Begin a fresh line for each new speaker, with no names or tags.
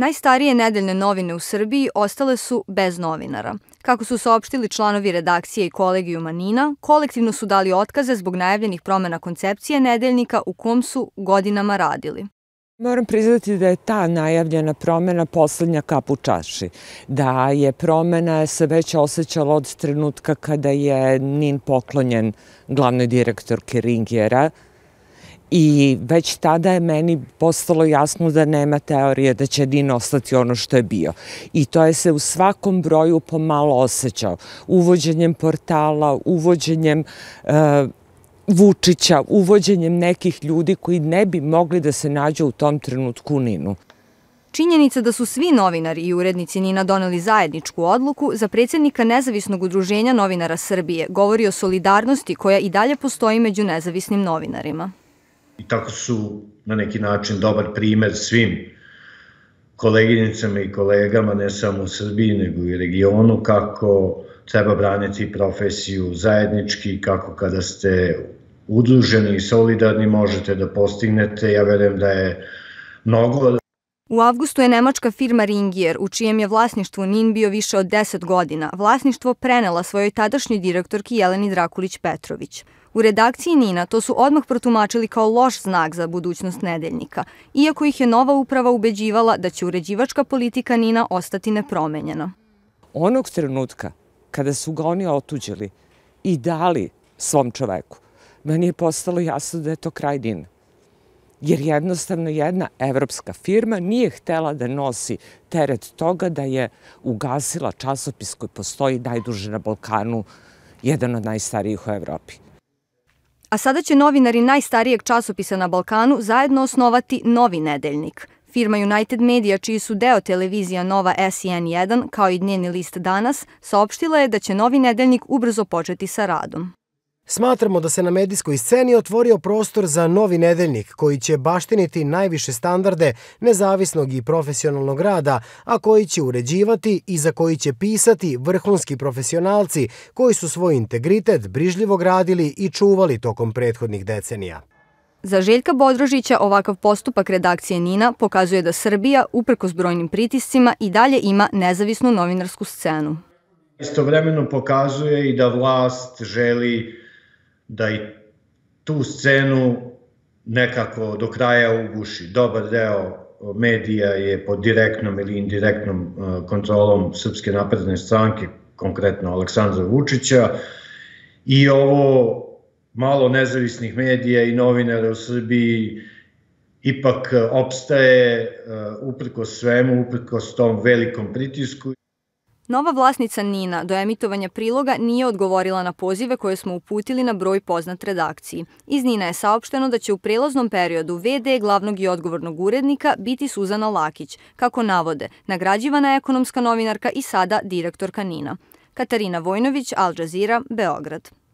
Najstarije nedeljne novine u Srbiji ostale su bez novinara. Kako su saopštili članovi redakcije i kolegiju Nina, kolektivno su dali otkaze zbog najavljenih promena koncepcije nedeljnika u kom su godinama radili.
Moram priznati da je ta najavljena promena poslednja kap u čaši, da je promena se već osjećala od trenutka kada je Nin poklonjen glavnoj direktorki Ringjera, I već tada je meni postalo jasno da nema teorije da će Dino ostati ono što je bio. I to je se u svakom broju pomalo osjećao. Uvođenjem portala, uvođenjem e, Vučića, uvođenjem nekih ljudi koji ne bi mogli da se nađu u tom trenutku u Ninu.
Činjenica da su svi novinari i urednici Nina doneli zajedničku odluku za predsednika Nezavisnog udruženja novinara Srbije govori o solidarnosti koja i dalje postoji među nezavisnim novinarima
i tako su na neki način dobar primer svim koleginicama i kolegama, ne samo u Srbiji, nego i regionu, kako treba braniti profesiju zajednički, kako kada ste udruženi i solidarni možete da postignete. Ja verujem da je mnogo
U avgustu je nemačka firma Ringier, u čijem je vlasništvu NIN bio više od 10 godina, vlasništvo prenela svojoj tadašnjoj direktorki Jeleni Drakulić-Petrović. U redakciji Nina to su odmah protumačili kao loš znak za budućnost nedeljnika, iako ih je nova uprava ubeđivala da će uređivačka politika Nina ostati nepromenjena.
Onog trenutka kada su ga oni otuđili i dali svom čoveku, meni je postalo jasno da je to kraj Nina jer jednostavno jedna evropska firma nije htela da nosi teret toga da je ugasila časopis koji postoji najduže na Balkanu, jedan od najstarijih u Evropi.
A sada će novinari najstarijeg časopisa na Balkanu zajedno osnovati novi nedeljnik. Firma United Media, čiji su deo televizija Nova S 1 kao i dnjeni list Danas, saopštila je da će novi nedeljnik ubrzo početi sa radom.
Smatramo da se na medijskoj sceni otvorio prostor za novi nedeljnik koji će baštiniti najviše standarde nezavisnog i profesionalnog rada, a koji će uređivati i za koji će pisati vrhunski profesionalci koji su svoj integritet brižljivo gradili i čuvali tokom prethodnih decenija.
Za Željka Bodrožića ovakav postupak redakcije Nina pokazuje da Srbija, uprkos brojnim pritiscima, i dalje ima nezavisnu novinarsku scenu.
Istovremeno pokazuje i da vlast želi da i tu scenu nekako do kraja uguši. Dobar deo medija je pod direktnom ili indirektnom e, kontrolom Srpske napredne stranke, konkretno Aleksandra Vučića, i ovo malo nezavisnih medija i novinara u Srbiji ipak opstaje e, uprko svemu, uprko s tom velikom pritisku.
Nova vlasnica Nina do emitovanja priloga nije odgovorila na pozive koje smo uputili na broj poznat redakciji. Iz Nina je saopšteno da će u prelaznom periodu VD glavnog i odgovornog urednika biti Suzana Lakić, kako navode, nagrađivana ekonomska novinarka i sada direktorka Nina. Katarina Vojnović, Al Jazeera, Beograd.